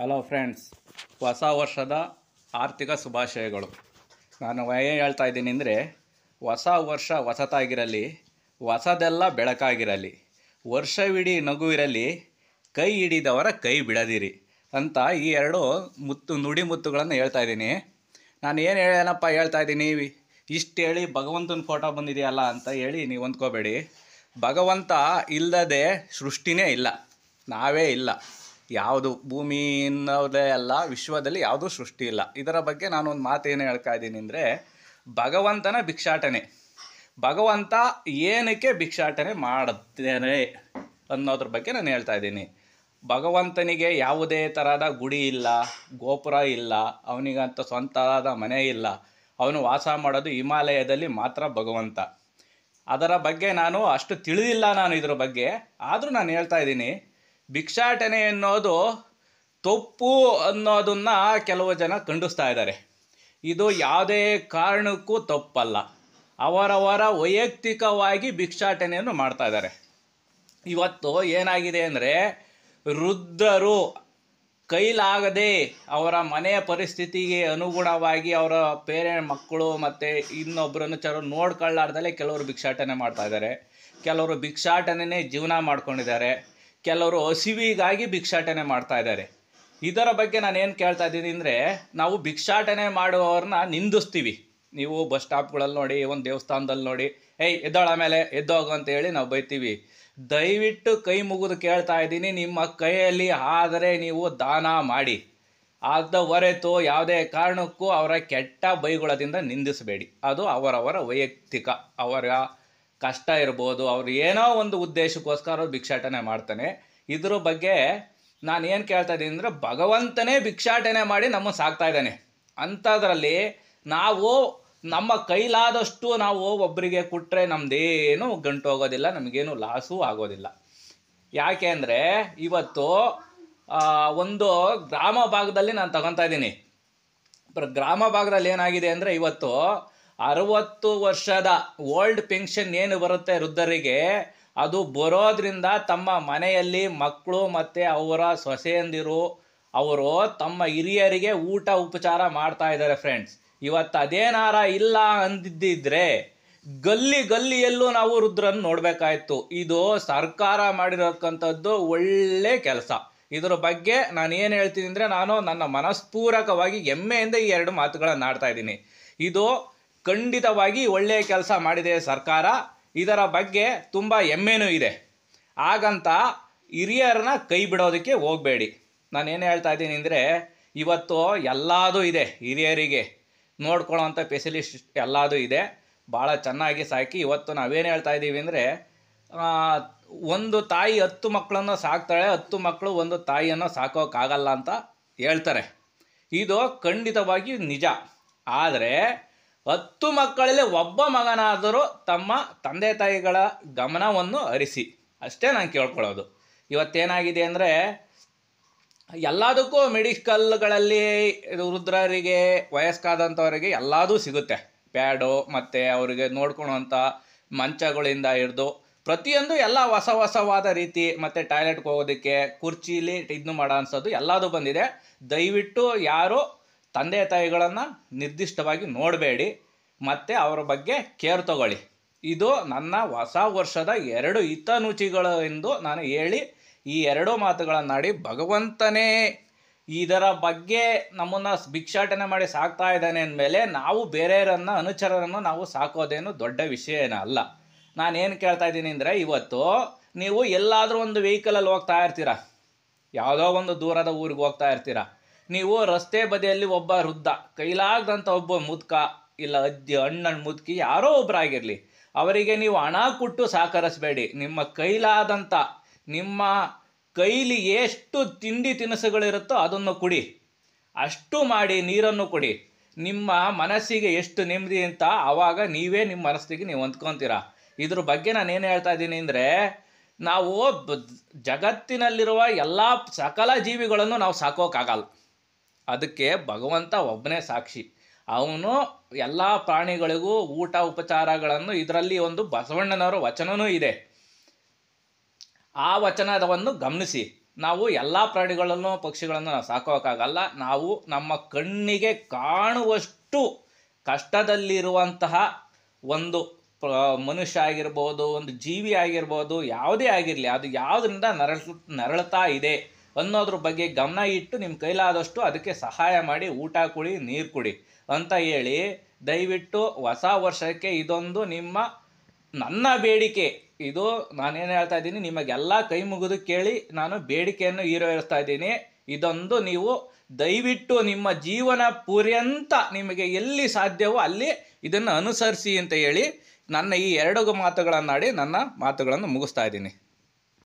hello friends ಹೊಸ ವರ್ಷದ ಆರ್ಥಿಕ ಶುಭಾಶಯಗಳು ನಾನು ಏನು ಹೇಳ್ತಾ ಇದ್ದೀನಿ ಅಂದರೆ ಹೊಸ ವರ್ಷ ಹೊಸತಾಗಿರಲಿ ಹೊಸದೆಲ್ಲ ಬೆಳಕಾಗಿರಲಿ ವರ್ಷವಿಡೀ ನಗುವಿರಲಿ ಕೈ ಹಿಡಿದವರ ಕೈ ಬಿಡದಿರಿ ಅಂತ ಈ ಎರಡು ಮುತ್ತು ನುಡಿ ಮುತ್ತುಗಳನ್ನು ಹೇಳ್ತಾ ಇದ್ದೀನಿ ನಾನು ಏನು ಹೇಳೇನಪ್ಪ ಹೇಳ್ತಾ ಇದ್ದೀನಿ ಇಷ್ಟು ಹೇಳಿ ಭಗವಂತನ ಫೋಟೋ ಬಂದಿದೆಯಲ್ಲ ಅಂತ ಹೇಳಿ ನೀವು ಹೊಂದ್ಕೋಬೇಡಿ ಭಗವಂತ ಇಲ್ಲದೆ ಸೃಷ್ಟಿನೇ ಇಲ್ಲ ನಾವೇ ಇಲ್ಲ ಯಾವುದು ಭೂಮಿ ಅಲ್ಲ ವಿಶ್ವದಲ್ಲಿ ಯಾವುದೂ ಸೃಷ್ಟಿ ಇಲ್ಲ ಇದರ ಬಗ್ಗೆ ನಾನು ಒಂದು ಮಾತೇನು ಹೇಳ್ತಾ ಇದ್ದೀನಿ ಅಂದರೆ ಭಗವಂತನ ಭಿಕ್ಷಾಟನೆ ಭಗವಂತ ಏನಕ್ಕೆ ಭಿಕ್ಷಾಟನೆ ಮಾಡುತ್ತೇನೆ ಅನ್ನೋದ್ರ ಬಗ್ಗೆ ನಾನು ಹೇಳ್ತಾ ಇದ್ದೀನಿ ಭಗವಂತನಿಗೆ ಯಾವುದೇ ಥರದ ಗುಡಿ ಇಲ್ಲ ಗೋಪುರ ಇಲ್ಲ ಅವನಿಗಂತ ಸ್ವಂತವಾದ ಮನೆ ಇಲ್ಲ ಅವನು ವಾಸ ಮಾಡೋದು ಹಿಮಾಲಯದಲ್ಲಿ ಮಾತ್ರ ಭಗವಂತ ಅದರ ಬಗ್ಗೆ ನಾನು ಅಷ್ಟು ತಿಳಿದಿಲ್ಲ ನಾನು ಇದರ ಬಗ್ಗೆ ಆದರೂ ನಾನು ಹೇಳ್ತಾ ಇದ್ದೀನಿ ಭಿಕ್ಷಾಟನೆ ಅನ್ನೋದು ತಪ್ಪು ಅನ್ನೋದನ್ನು ಕೆಲವು ಜನ ಖಂಡಿಸ್ತಾ ಇದ್ದಾರೆ ಇದು ಯಾವುದೇ ಕಾರಣಕ್ಕೂ ತಪ್ಪಲ್ಲ ಅವರವರ ವೈಯಕ್ತಿಕವಾಗಿ ಭಿಕ್ಷಾಟನೆಯನ್ನು ಮಾಡ್ತಾ ಇದ್ದಾರೆ ಇವತ್ತು ಏನಾಗಿದೆ ಅಂದರೆ ವೃದ್ಧರು ಕೈಲಾಗದೆ ಅವರ ಮನೆಯ ಪರಿಸ್ಥಿತಿಗೆ ಅನುಗುಣವಾಗಿ ಅವರ ಪೇರೆಂಟ್ ಮಕ್ಕಳು ಮತ್ತು ಇನ್ನೊಬ್ಬರನ್ನು ಚಲೋ ನೋಡ್ಕೊಳ್ಳಾರ್ದಲ್ಲೇ ಕೆಲವರು ಭಿಕ್ಷಾಟನೆ ಮಾಡ್ತಾ ಇದ್ದಾರೆ ಕೆಲವರು ಭಿಕ್ಷಾಟನೆನೇ ಜೀವನ ಮಾಡ್ಕೊಂಡಿದ್ದಾರೆ ಕೆಲವರು ಹಸಿವಿಗಾಗಿ ಭಿಕ್ಷಾಟನೆ ಮಾಡ್ತಾ ಇದ್ದಾರೆ ಇದರ ಬಗ್ಗೆ ನಾನು ಏನು ಕೇಳ್ತಾ ಇದ್ದೀನಿ ಅಂದರೆ ನಾವು ಭಿಕ್ಷಾಟನೆ ಮಾಡುವವ್ರನ್ನ ನಿಂದಿಸ್ತೀವಿ ನೀವು ಬಸ್ ಸ್ಟಾಪ್ಗಳಲ್ಲಿ ನೋಡಿ ಒಂದು ದೇವಸ್ಥಾನದಲ್ಲಿ ನೋಡಿ ಏಯ್ ಎದ್ದೋಳ ಮೇಲೆ ಎದ್ದೋಗು ಅಂತ ಹೇಳಿ ನಾವು ಬೈತೀವಿ ದಯವಿಟ್ಟು ಕೈ ಮುಗಿದು ಕೇಳ್ತಾ ಇದ್ದೀನಿ ನಿಮ್ಮ ಕೈಯಲ್ಲಿ ಆದರೆ ನೀವು ದಾನ ಮಾಡಿ ಆದ ಹೊರೆತು ಯಾವುದೇ ಕಾರಣಕ್ಕೂ ಅವರ ಕೆಟ್ಟ ಬೈಗುಳದಿಂದ ನಿಂದಿಸಬೇಡಿ ಅದು ಅವರವರ ವೈಯಕ್ತಿಕ ಅವರ ಕಷ್ಟ ಇರ್ಬೋದು ಅವ್ರು ಏನೋ ಒಂದು ಉದ್ದೇಶಕ್ಕೋಸ್ಕರ ಅವ್ರು ಭಿಕ್ಷಾಟನೆ ಮಾಡ್ತಾನೆ ಇದ್ರ ಬಗ್ಗೆ ನಾನು ಏನು ಕೇಳ್ತಾ ಇದ್ದೀನಿ ಅಂದರೆ ಭಗವಂತನೇ ಭಿಕ್ಷಾಟನೆ ಮಾಡಿ ನಮ್ಮ ಸಾಕ್ತಾ ಇದ್ದಾನೆ ಅಂಥದ್ರಲ್ಲಿ ನಾವು ನಮ್ಮ ಕೈಲಾದಷ್ಟು ನಾವು ಒಬ್ಬರಿಗೆ ಕೊಟ್ಟರೆ ನಮ್ಮದೇನು ಗಂಟು ಹೋಗೋದಿಲ್ಲ ನಮಗೇನು ಲಾಸೂ ಆಗೋದಿಲ್ಲ ಯಾಕೆ ಅಂದರೆ ಇವತ್ತು ಒಂದು ಗ್ರಾಮ ಭಾಗದಲ್ಲಿ ನಾನು ತಗೊತಾ ಇದ್ದೀನಿ ಗ್ರಾಮ ಭಾಗದಲ್ಲಿ ಏನಾಗಿದೆ ಅಂದರೆ ಇವತ್ತು ಅರವತ್ತು ವರ್ಷದ ಓಲ್ಡ್ ಪೆನ್ಷನ್ ಏನು ಬರುತ್ತೆ ವೃದ್ಧರಿಗೆ ಅದು ಬರೋದ್ರಿಂದ ತಮ್ಮ ಮನೆಯಲ್ಲಿ ಮಕ್ಕಳು ಮತ್ತು ಅವರ ಸೊಸೆಯಂದಿರು ಅವರು ತಮ್ಮ ಹಿರಿಯರಿಗೆ ಊಟ ಉಪಚಾರ ಮಾಡ್ತಾ ಇದ್ದಾರೆ ಫ್ರೆಂಡ್ಸ್ ಇವತ್ತು ಅದೇನಾರ ಇಲ್ಲ ಅಂದಿದ್ದಿದ್ರೆ ಗಲ್ಲಿ ಗಲ್ಲಿಯಲ್ಲೂ ನಾವು ರುದ್ರನ್ನು ನೋಡಬೇಕಾಯಿತು ಇದು ಸರ್ಕಾರ ಮಾಡಿರತಕ್ಕಂಥದ್ದು ಒಳ್ಳೆ ಕೆಲಸ ಇದರ ಬಗ್ಗೆ ನಾನು ಏನು ಹೇಳ್ತೀನಿ ಅಂದರೆ ನಾನು ನನ್ನ ಮನಸ್ಪೂರಕವಾಗಿ ಹೆಮ್ಮೆಯಿಂದ ಈ ಎರಡು ಮಾತುಗಳನ್ನು ಆಡ್ತಾ ಇದ್ದೀನಿ ಇದು ಖಂಡಿತವಾಗಿ ಒಳ್ಳೆಯ ಕೆಲಸ ಮಾಡಿದೆ ಸರ್ಕಾರ ಇದರ ಬಗ್ಗೆ ತುಂಬ ಹೆಮ್ಮೆನೂ ಇದೆ ಹಾಗಂತ ಹಿರಿಯರನ್ನ ಕೈ ಬಿಡೋದಕ್ಕೆ ಹೋಗಬೇಡಿ ನಾನು ಏನು ಹೇಳ್ತಾ ಇದ್ದೀನಿ ಅಂದರೆ ಇವತ್ತು ಎಲ್ಲದೂ ಇದೆ ಹಿರಿಯರಿಗೆ ನೋಡ್ಕೊಳ್ಳೋವಂಥ ಫೆಸಿಲಿಸ್ಟ್ ಎಲ್ಲದೂ ಇದೆ ಭಾಳ ಚೆನ್ನಾಗಿ ಸಾಕಿ ಇವತ್ತು ನಾವೇನು ಹೇಳ್ತಾ ಇದ್ದೀವಿ ಅಂದರೆ ಒಂದು ತಾಯಿ ಹತ್ತು ಮಕ್ಕಳನ್ನು ಸಾಕ್ತಾಳೆ ಹತ್ತು ಮಕ್ಕಳು ಒಂದು ತಾಯಿಯನ್ನು ಸಾಕೋಕ್ಕಾಗಲ್ಲ ಅಂತ ಹೇಳ್ತಾರೆ ಇದು ಖಂಡಿತವಾಗಿ ನಿಜ ಆದರೆ ಹತ್ತು ಮಕ್ಕಳಲ್ಲಿ ಒಬ್ಬ ಮಗನಾದರೂ ತಮ್ಮ ತಂದೆ ತಾಯಿಗಳ ಗಮನವನ್ನು ಅರಿಸಿ ಅಷ್ಟೇ ನಾನು ಕೇಳ್ಕೊಳ್ಳೋದು ಇವತ್ತೇನಾಗಿದೆ ಅಂದರೆ ಎಲ್ಲದಕ್ಕೂ ಮೆಡಿಕಲ್ಗಳಲ್ಲಿ ವೃದ್ಧರಿಗೆ ವಯಸ್ಕಾದಂಥವರಿಗೆ ಎಲ್ಲದೂ ಸಿಗುತ್ತೆ ಪ್ಯಾಡು ಮತ್ತು ಅವರಿಗೆ ನೋಡ್ಕೊಳೋಂಥ ಮಂಚಗಳಿಂದ ಹಿಡಿದು ಪ್ರತಿಯೊಂದು ಎಲ್ಲ ಹೊಸ ಹೊಸವಾದ ರೀತಿ ಮತ್ತು ಟಾಯ್ಲೆಟ್ಗೆ ಹೋಗೋದಕ್ಕೆ ಕುರ್ಚೀಲಿ ಇದನ್ನು ಮಾಡೋ ಅಂಥದ್ದು ಎಲ್ಲದೂ ಬಂದಿದೆ ದಯವಿಟ್ಟು ಯಾರು ತಂದೆ ತಾಯಿಗಳನ್ನು ನಿರ್ದಿಷ್ಟವಾಗಿ ನೋಡಬೇಡಿ ಮತ್ತು ಅವರ ಬಗ್ಗೆ ಕೇರ್ ತಗೊಳ್ಳಿ ಇದು ನನ್ನ ಹೊಸ ವರ್ಷದ ಎರಡು ಹಿತನುಚಿಗಳು ಎಂದು ನಾನು ಹೇಳಿ ಈ ಎರಡೂ ಮಾತುಗಳನ್ನಾಡಿ ಭಗವಂತನೇ ಇದರ ಬಗ್ಗೆ ನಮ್ಮನ್ನು ಭಿಕ್ಷಾಟನೆ ಮಾಡಿ ಸಾಕ್ತಾ ಇದ್ದಾನೆ ಅಂದಮೇಲೆ ನಾವು ಬೇರೆಯವರನ್ನು ಅನುಚರರನ್ನು ನಾವು ಸಾಕೋದೇನು ದೊಡ್ಡ ವಿಷಯನ ಅಲ್ಲ ನಾನೇನು ಕೇಳ್ತಾ ಇದ್ದೀನಿ ಅಂದರೆ ಇವತ್ತು ನೀವು ಎಲ್ಲಾದರೂ ಒಂದು ವೆಹಿಕಲಲ್ಲಿ ಹೋಗ್ತಾ ಇರ್ತೀರ ಯಾವುದೋ ಒಂದು ದೂರದ ಊರಿಗೆ ಹೋಗ್ತಾ ಇರ್ತೀರಾ ನೀವು ರಸ್ತೆ ಬದಿಯಲ್ಲಿ ಒಬ್ಬ ವೃದ್ಧ ಕೈಲಾಗದಂಥ ಒಬ್ಬ ಮುದುಕ ಇಲ್ಲ ಅಜ್ಜಿ ಅಣ್ಣನ ಮುದುಕಿ ಯಾರೋ ಒಬ್ಬರಾಗಿರಲಿ ಅವರಿಗೆ ನೀವು ಹಣ ಕೊಟ್ಟು ಸಹಕರಿಸಬೇಡಿ ನಿಮ್ಮ ಕೈಲಾದಂಥ ನಿಮ್ಮ ಕೈಲಿ ಎಷ್ಟು ತಿಂಡಿ ತಿನಿಸುಗಳಿರುತ್ತೋ ಅದನ್ನು ಕುಡಿ ಅಷ್ಟು ಮಾಡಿ ನೀರನ್ನು ಕುಡಿ ನಿಮ್ಮ ಮನಸ್ಸಿಗೆ ಎಷ್ಟು ನೆಮ್ಮದಿ ಅಂತ ಆವಾಗ ನೀವೇ ನಿಮ್ಮ ಮನಸ್ಸಿಗೆ ನೀವು ಹೊಂದ್ಕೊತೀರ ಇದ್ರ ಬಗ್ಗೆ ನಾನು ಏನು ಹೇಳ್ತಾ ಇದ್ದೀನಿ ಅಂದರೆ ನಾವು ಜಗತ್ತಿನಲ್ಲಿರುವ ಎಲ್ಲ ಸಕಲ ಜೀವಿಗಳನ್ನು ನಾವು ಸಾಕೋಕ್ಕಾಗಲ್ಲ ಅದಕ್ಕೆ ಭಗವಂತ ಒಬ್ಬನೇ ಸಾಕ್ಷಿ ಅವನು ಎಲ್ಲ ಪ್ರಾಣಿಗಳಿಗೂ ಊಟ ಉಪಚಾರಗಳನ್ನು ಇದರಲ್ಲಿ ಒಂದು ಬಸವಣ್ಣನವರ ವಚನವೂ ಇದೆ ಆ ವಚನವನ್ನು ಗಮನಿಸಿ ನಾವು ಎಲ್ಲ ಪ್ರಾಣಿಗಳನ್ನು ಪಕ್ಷಿಗಳನ್ನು ನಾವು ಸಾಕೋಕ್ಕಾಗಲ್ಲ ನಾವು ನಮ್ಮ ಕಣ್ಣಿಗೆ ಕಾಣುವಷ್ಟು ಕಷ್ಟದಲ್ಲಿರುವಂತಹ ಒಂದು ಮನುಷ್ಯ ಆಗಿರ್ಬೋದು ಒಂದು ಜೀವಿ ಆಗಿರ್ಬೋದು ಯಾವುದೇ ಆಗಿರಲಿ ಅದು ಯಾವುದರಿಂದ ನರಳ ನರಳತಾ ಇದೆ ಅನ್ನೋದ್ರ ಬಗ್ಗೆ ಗಮನ ಇಟ್ಟು ನಿಮ್ಮ ಕೈಲಾದಷ್ಟು ಅದಕ್ಕೆ ಸಹಾಯ ಮಾಡಿ ಊಟ ಕುಡಿ ನೀರು ಕುಡಿ ಅಂತ ಹೇಳಿ ದಯವಿಟ್ಟು ಹೊಸ ವರ್ಷಕ್ಕೆ ಇದೊಂದು ನಿಮ್ಮ ನನ್ನ ಬೇಡಿಕೆ ಇದು ನಾನೇನು ಹೇಳ್ತಾ ಇದ್ದೀನಿ ನಿಮಗೆಲ್ಲ ಕೈ ಮುಗಿದು ಕೇಳಿ ನಾನು ಬೇಡಿಕೆಯನ್ನು ಈಡೇರಿಸ್ತಾ ಇದ್ದೀನಿ ಇದೊಂದು ನೀವು ದಯವಿಟ್ಟು ನಿಮ್ಮ ಜೀವನ ಪೂರ್ಯಂತ ನಿಮಗೆ ಎಲ್ಲಿ ಸಾಧ್ಯವೋ ಅಲ್ಲಿ ಇದನ್ನು ಅನುಸರಿಸಿ ಅಂತ ಹೇಳಿ ನನ್ನ ಈ ಎರಡು ಮಾತುಗಳನ್ನಾಡಿ ನನ್ನ ಮಾತುಗಳನ್ನು ಮುಗಿಸ್ತಾ ಇದ್ದೀನಿ